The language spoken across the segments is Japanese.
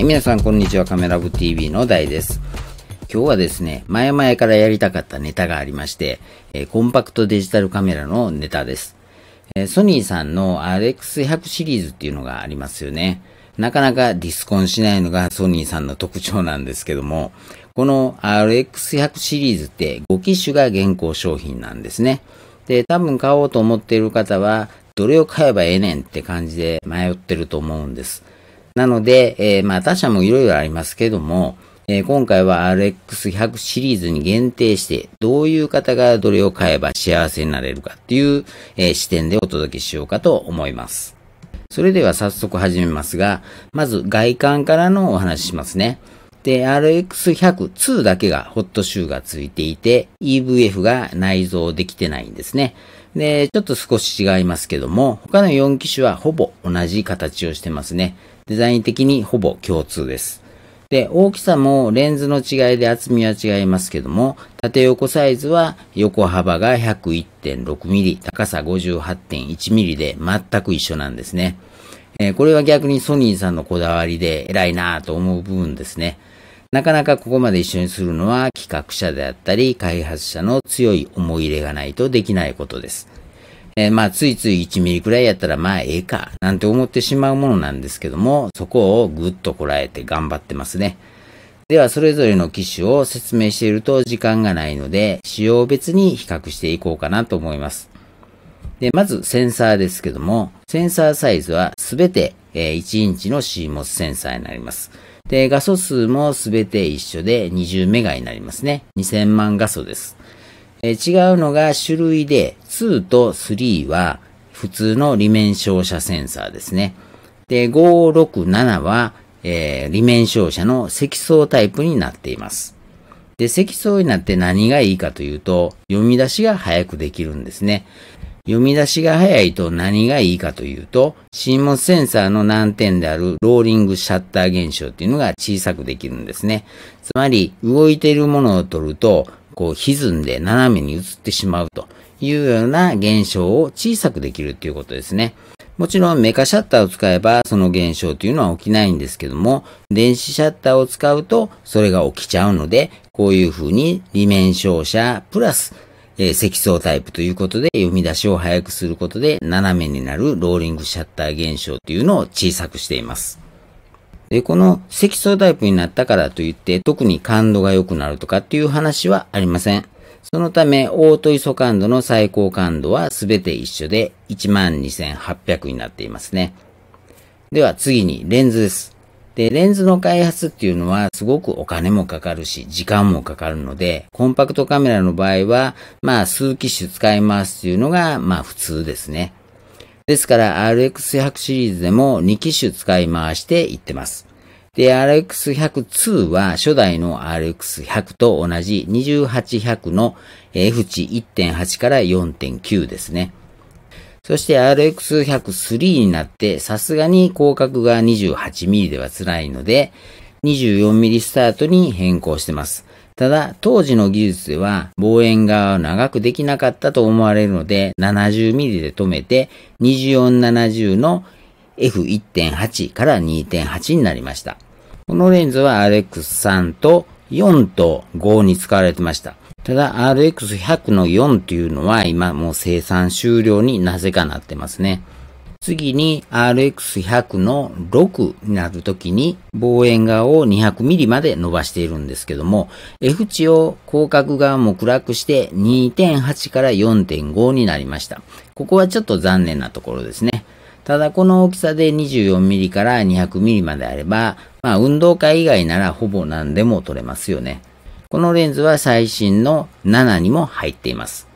はい、皆さんこんにちは。カメラ部 TV の大です。今日はですね、前々からやりたかったネタがありまして、えー、コンパクトデジタルカメラのネタです。えー、ソニーさんの RX100 シリーズっていうのがありますよね。なかなかディスコンしないのがソニーさんの特徴なんですけども、この RX100 シリーズって5機種が現行商品なんですね。で、多分買おうと思っている方は、どれを買えばええねんって感じで迷ってると思うんです。なので、えー、まあ他社もいろいろありますけども、えー、今回は RX100 シリーズに限定して、どういう方がどれを買えば幸せになれるかっていう、えー、視点でお届けしようかと思います。それでは早速始めますが、まず外観からのお話しますね。で、RX100-2 だけがホットシューがついていて、EVF が内蔵できてないんですね。で、ちょっと少し違いますけども、他の4機種はほぼ同じ形をしてますね。デザイン的にほぼ共通です。で、大きさもレンズの違いで厚みは違いますけども、縦横サイズは横幅が 101.6mm、高さ 58.1mm で全く一緒なんですね。えー、これは逆にソニーさんのこだわりで偉いなぁと思う部分ですね。なかなかここまで一緒にするのは企画者であったり開発者の強い思い入れがないとできないことです。えー、まあ、ついつい1ミリくらいやったら、まあ、ええか、なんて思ってしまうものなんですけども、そこをぐっとこらえて頑張ってますね。では、それぞれの機種を説明していると時間がないので、仕様別に比較していこうかなと思います。で、まず、センサーですけども、センサーサイズはすべて、え1インチの CMOS センサーになります。で、画素数もすべて一緒で20メガになりますね。2000万画素です。えー、違うのが種類で、2と3は普通の利面照射センサーですね。で、5、6、7は、えー、裏面照射の積層タイプになっています。で、積層になって何がいいかというと、読み出しが早くできるんですね。読み出しが早いと何がいいかというと、沈没センサーの難点であるローリングシャッター現象っていうのが小さくできるんですね。つまり、動いているものを取ると、こう歪んで斜めに移ってしまうというような現象を小さくできるということですね。もちろんメカシャッターを使えばその現象というのは起きないんですけども、電子シャッターを使うとそれが起きちゃうので、こういうふうに利面照射プラス、えー、積層タイプということで読み出しを早くすることで斜めになるローリングシャッター現象というのを小さくしています。で、この積層タイプになったからといって、特に感度が良くなるとかっていう話はありません。そのため、オートイソ感度の最高感度は全て一緒で12,800になっていますね。では次にレンズです。で、レンズの開発っていうのはすごくお金もかかるし、時間もかかるので、コンパクトカメラの場合は、まあ数機種使いますっていうのが、まあ普通ですね。ですから RX100 シリーズでも2機種使い回していってます。で、RX100-2 は初代の RX100 と同じ2800の F 値1.8から4.9ですね。そして RX100-3 になってさすがに広角が 28mm では辛いので 24mm スタートに変更してます。ただ、当時の技術では望遠側を長くできなかったと思われるので、70mm で止めて、2470の F1.8 から2.8になりました。このレンズは RX3 と4と5に使われてました。ただ RX100 の4というのは今もう生産終了になぜかなってますね。次に RX100 の6になるときに望遠側を 200mm まで伸ばしているんですけども、F 値を広角側も暗くして2.8から4.5になりました。ここはちょっと残念なところですね。ただこの大きさで 24mm から 200mm まであれば、まあ運動会以外ならほぼ何でも撮れますよね。このレンズは最新の7にも入っています。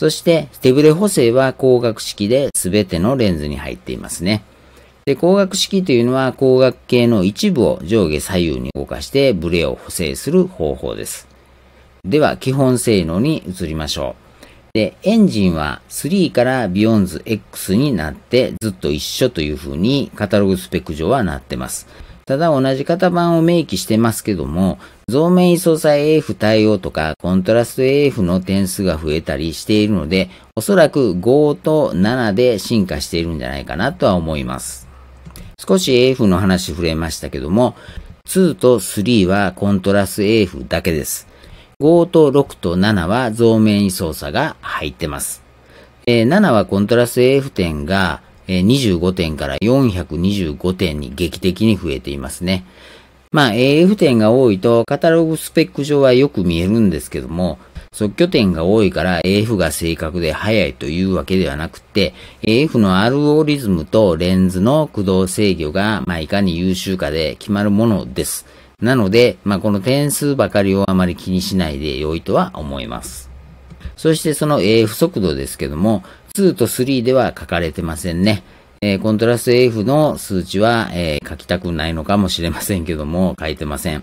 そして、手ブレ補正は光学式で全てのレンズに入っていますね。で、光学式というのは光学系の一部を上下左右に動かしてブレを補正する方法です。では、基本性能に移りましょう。で、エンジンは3からビヨンズ X になってずっと一緒という風にカタログスペック上はなってます。ただ同じ型番を明記してますけども、増面位相差 AF 対応とかコントラスト AF の点数が増えたりしているので、おそらく5と7で進化しているんじゃないかなとは思います。少し AF の話触れましたけども、2と3はコントラスト AF だけです。5と6と7は増面位相差が入ってます。7はコントラスト AF 点が25点から425点に劇的に増えていますね。まあ AF 点が多いとカタログスペック上はよく見えるんですけども、即拠点が多いから AF が正確で速いというわけではなくて、AF のアルゴリズムとレンズの駆動制御が、まあ、いかに優秀かで決まるものです。なので、まあ、この点数ばかりをあまり気にしないで良いとは思います。そしてその AF 速度ですけども、2と3では書かれてませんね。えー、コントラスト F の数値は、えー、書きたくないのかもしれませんけども、書いてません。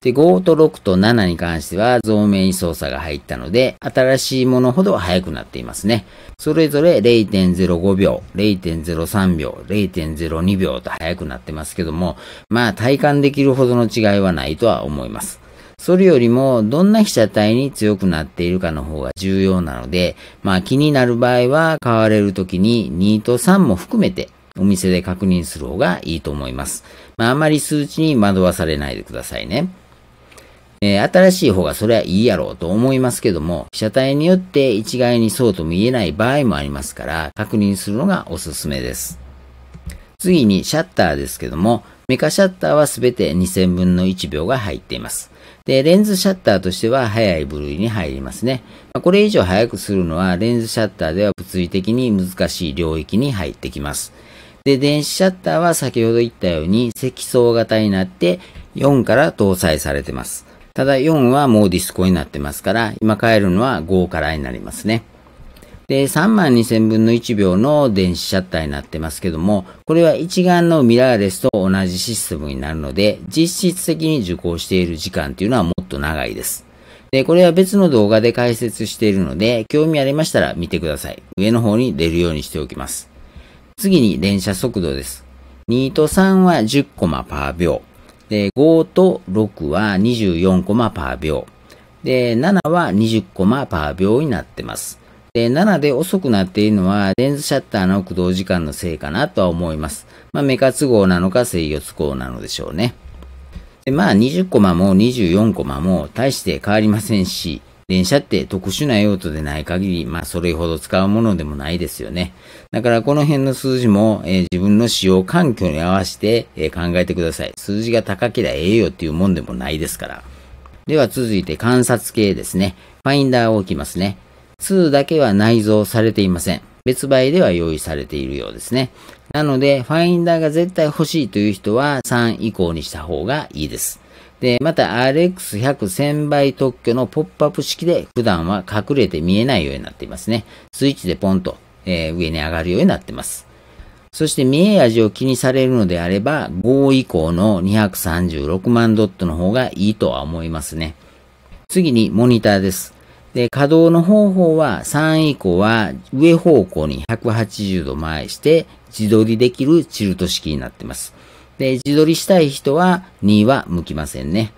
で、5と6と7に関しては、増面に操作が入ったので、新しいものほど速くなっていますね。それぞれ0.05秒、0.03秒、0.02秒と速くなってますけども、まあ体感できるほどの違いはないとは思います。それよりもどんな被写体に強くなっているかの方が重要なので、まあ気になる場合は買われる時に2と3も含めてお店で確認する方がいいと思います。まああまり数値に惑わされないでくださいね。えー、新しい方がそれはいいやろうと思いますけども、被写体によって一概にそうとも言えない場合もありますから、確認するのがおすすめです。次にシャッターですけども、メカシャッターはすべて2000分の1秒が入っています。で、レンズシャッターとしては早い部類に入りますね。これ以上早くするのはレンズシャッターでは物理的に難しい領域に入ってきます。で、電子シャッターは先ほど言ったように積層型になって4から搭載されてます。ただ4はもうディスコになってますから、今変えるのは5からになりますね。で、3万2000分の1秒の電子シャッターになってますけども、これは一眼のミラーレスと同じシステムになるので、実質的に受講している時間っていうのはもっと長いです。で、これは別の動画で解説しているので、興味ありましたら見てください。上の方に出るようにしておきます。次に連射速度です。2と3は10コマパー秒。で、5と6は24コマパー秒。で、7は20コマパー秒になってます。で、7で遅くなっているのは、レンズシャッターの駆動時間のせいかなとは思います。まあ、メカ都合なのか制御都合なのでしょうね。で、まあ、20コマも24コマも大して変わりませんし、電車って特殊な用途でない限り、まあ、それほど使うものでもないですよね。だからこの辺の数字も、えー、自分の使用環境に合わせて、えー、考えてください。数字が高けりゃええよっていうもんでもないですから。では続いて観察系ですね。ファインダーを置きますね。2だけは内蔵されていません。別売では用意されているようですね。なので、ファインダーが絶対欲しいという人は3以降にした方がいいです。で、また RX100 1000倍特許のポップアップ式で普段は隠れて見えないようになっていますね。スイッチでポンと、えー、上に上がるようになってます。そして見え味を気にされるのであれば、5以降の236万ドットの方がいいとは思いますね。次にモニターです。で、稼働の方法は3以降は上方向に180度前して自撮りできるチルト式になってます。で、自撮りしたい人は2は向きませんね。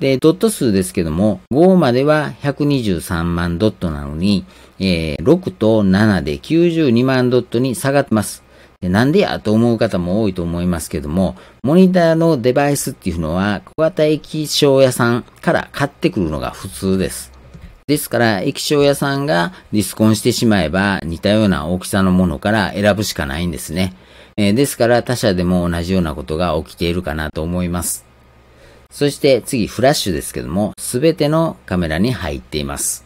で、ドット数ですけども、5までは123万ドットなのに、えー、6と7で92万ドットに下がってます。なんでやと思う方も多いと思いますけども、モニターのデバイスっていうのは小型液晶屋さんから買ってくるのが普通です。ですから、液晶屋さんがディスコンしてしまえば、似たような大きさのものから選ぶしかないんですね。えー、ですから、他社でも同じようなことが起きているかなと思います。そして次、フラッシュですけども、すべてのカメラに入っています。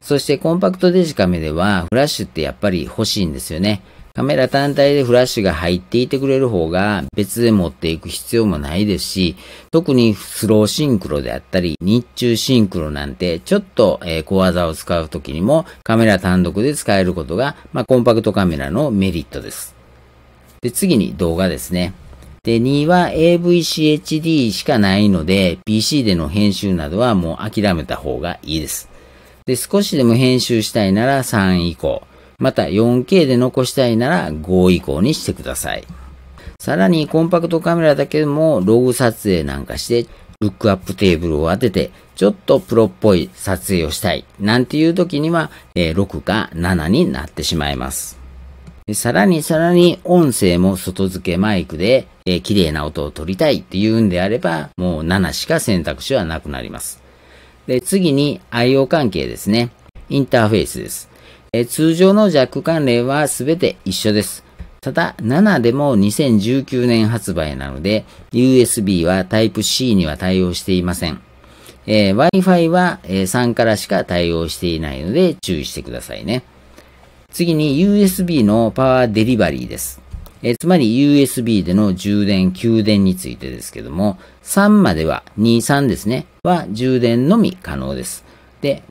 そしてコンパクトデジカメではフラッシュってやっぱり欲しいんですよね。カメラ単体でフラッシュが入っていてくれる方が別で持っていく必要もないですし、特にスローシンクロであったり、日中シンクロなんてちょっと小技を使う時にもカメラ単独で使えることが、まあ、コンパクトカメラのメリットです。で、次に動画ですね。で、2は AVCHD しかないので、PC での編集などはもう諦めた方がいいです。で、少しでも編集したいなら3以降。また 4K で残したいなら5以降にしてください。さらにコンパクトカメラだけでもログ撮影なんかしてルックアップテーブルを当ててちょっとプロっぽい撮影をしたいなんていう時には、6か7になってしまいます。さらにさらに音声も外付けマイクで、えー、綺麗な音を取りたいっていうんであればもう7しか選択肢はなくなります。で次に IO 関係ですね。インターフェースです。え通常の JAC 関連は全て一緒です。ただ、7でも2019年発売なので、USB は Type-C には対応していません。えー、Wi-Fi は、えー、3からしか対応していないので注意してくださいね。次に USB のパワーデリバリーです。えー、つまり USB での充電、給電についてですけども、3までは、23ですね、は充電のみ可能です。、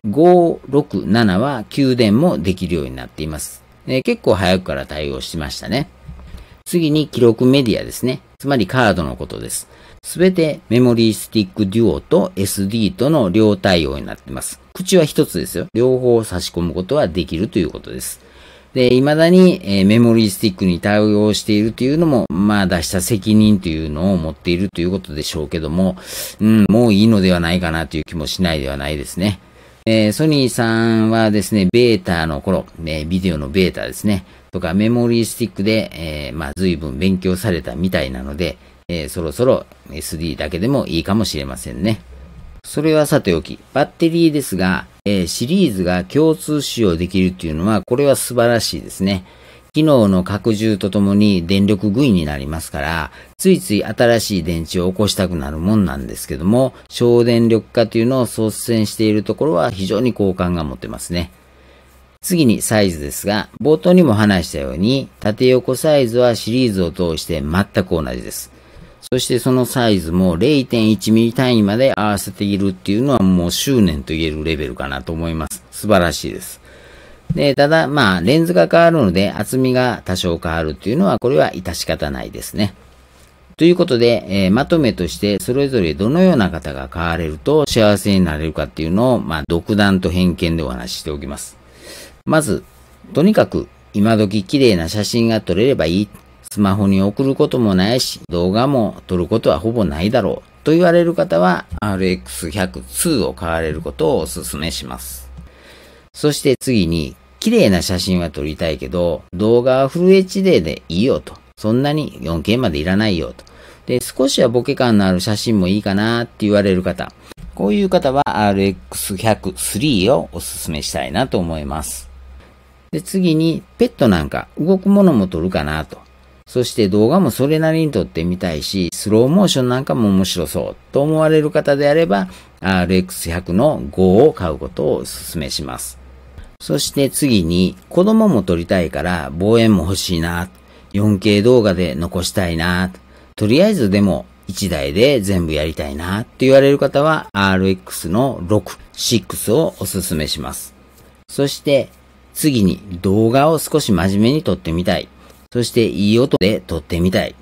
5、6、7は給電もできるようになっています。えー、結構早くから対応しましたね。次に記録メディアですね。つまりカードのことです。すべてメモリースティックデュオと SD との両対応になっています。口は一つですよ。両方差し込むことはできるということです。で、未だに、えー、メモリースティックに対応しているというのも、まあ出した責任というのを持っているということでしょうけども、うん、もういいのではないかなという気もしないではないですね。えー、ソニーさんはですね、ベータの頃、えー、ビデオのベータですね、とかメモリースティックで、えー、まあ、随分勉強されたみたいなので、えー、そろそろ SD だけでもいいかもしれませんね。それはさておき、バッテリーですが、えー、シリーズが共通使用できるっていうのは、これは素晴らしいですね。機能の拡充とともに電力食いになりますから、ついつい新しい電池を起こしたくなるもんなんですけども、省電力化というのを率先しているところは非常に好感が持てますね。次にサイズですが、冒頭にも話したように、縦横サイズはシリーズを通して全く同じです。そしてそのサイズも 0.1mm 単位まで合わせているっていうのはもう執念と言えるレベルかなと思います。素晴らしいです。で、ただ、まあ、レンズが変わるので、厚みが多少変わるっていうのは、これは致し方ないですね。ということで、えー、まとめとして、それぞれどのような方が買われると幸せになれるかっていうのを、まあ、独断と偏見でお話ししておきます。まず、とにかく、今時綺麗な写真が撮れればいい。スマホに送ることもないし、動画も撮ることはほぼないだろう。と言われる方は、RX100-2 を買われることをお勧めします。そして次に、綺麗な写真は撮りたいけど、動画はフル HD でいいよと。そんなに 4K までいらないよと。で、少しはボケ感のある写真もいいかなって言われる方。こういう方は RX100-3 をおすすめしたいなと思います。で、次にペットなんか動くものも撮るかなと。そして動画もそれなりに撮ってみたいし、スローモーションなんかも面白そうと思われる方であれば、RX100 の5を買うことをお勧めします。そして次に、子供も撮りたいから望遠も欲しいな。4K 動画で残したいな。とりあえずでも1台で全部やりたいなって言われる方は RX の6、6をおすすめします。そして次に動画を少し真面目に撮ってみたい。そしていい音で撮ってみたい。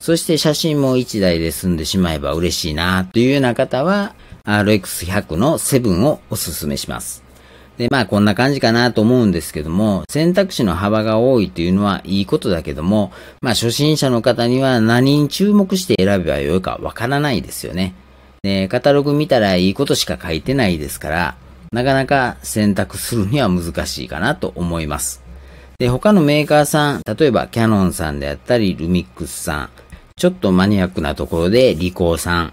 そして写真も1台で済んでしまえば嬉しいなというような方は RX100 の7をおすすめします。で、まあこんな感じかなと思うんですけども、選択肢の幅が多いというのはいいことだけども、まあ初心者の方には何に注目して選べばよいかわからないですよね。で、カタログ見たらいいことしか書いてないですから、なかなか選択するには難しいかなと思います。で、他のメーカーさん、例えばキャノンさんであったり、ルミックスさん、ちょっとマニアックなところで、リコーさん、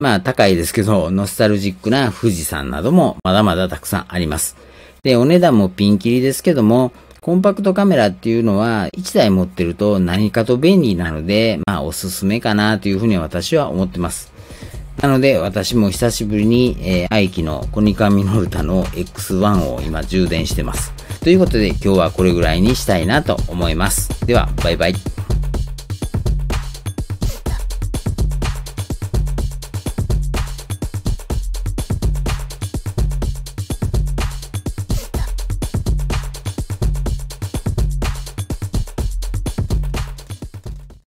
まあ高いですけど、ノスタルジックな富士山などもまだまだたくさんあります。で、お値段もピンキリですけども、コンパクトカメラっていうのは1台持ってると何かと便利なので、まあおすすめかなというふうに私は思ってます。なので私も久しぶりに、えー、愛機のコニカミノルタの X1 を今充電してます。ということで今日はこれぐらいにしたいなと思います。では、バイバイ。